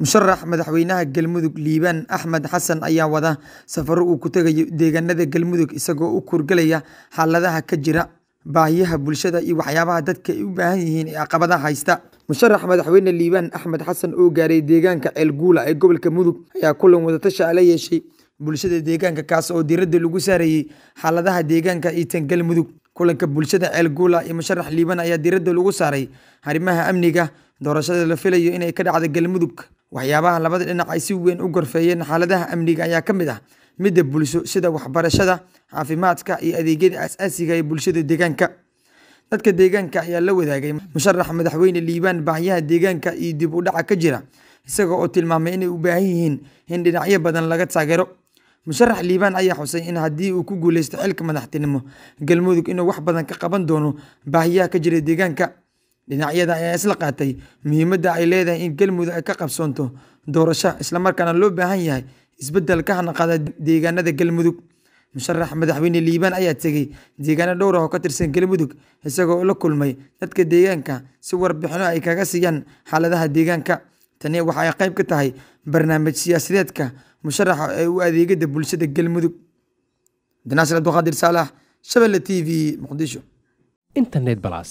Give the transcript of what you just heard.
musharax madaxweynaha galmudug liibaan axmed xasan ayaa wada safaro uu ku tegayo deegaanada galmudug isagoo u kurgalaya xaaladaha ka jira baahiyaha bulshada iyo waxyaabaha dadka ay u baahan yihiin ee caqabadaha haysta musharax madaxweyne liibaan axmed xasan oo gaaray deegaanka ceelguula ee gobolka mudug ayaa kulan wadatasha la yeeshay bulshada deegaanka kaas oo diiradda lagu saarayey xaaladaha deegaanka iitan galmudug kulanka bulshada ceelguula iyo musharax liibaan ayaa diiradda lagu saaray arrimaha amniga doorashada la filayo inay ka dhacda galmudug waxyaabaha labada dhinac ay si weyn u gorfeeyeen xaaladaha amniga ayaa ka mid ah midda bulsho sida waxbarashada caafimaadka iyo adeegyada asaasiga ee bulshada deegaanka dadka deegaanka ayaa la wadaagay musharax madaxweyne liibaan baahiyaha deegaanka iyo dib u dhaca ka jira isaga oo tilmaamay inay u baahan yihiin in dhinacyo badan laga taageero musharax liibaan ayaa xusay in haddii uu ku guuleysto xilka madaxtinimo galmudug inuu wax badan ka qaban doono baahiyaha ka jira deegaanka dhinacyada ayaa isla qaatay muhiimadda ay leedahay in galmudug ay ka qabsoonto doorasha islamarkaana loo baahan yahay isbeddel ka hanaqaada deegaanada galmudug musharax madaxweyne liibaan ayaa tegey deegaano dhowr ah oo ka tirsan galmudug isagoo la kulmay dadka deegaanka si warbixino ay kaga siiyaan xaaladaha deegaanka tani waxa ay qayb ka tahay barnaamij siyaasadeedka musharaxa ee u adeegada bulshada galmudug abduqaadir saalax shabelle t v muqdisho internet balas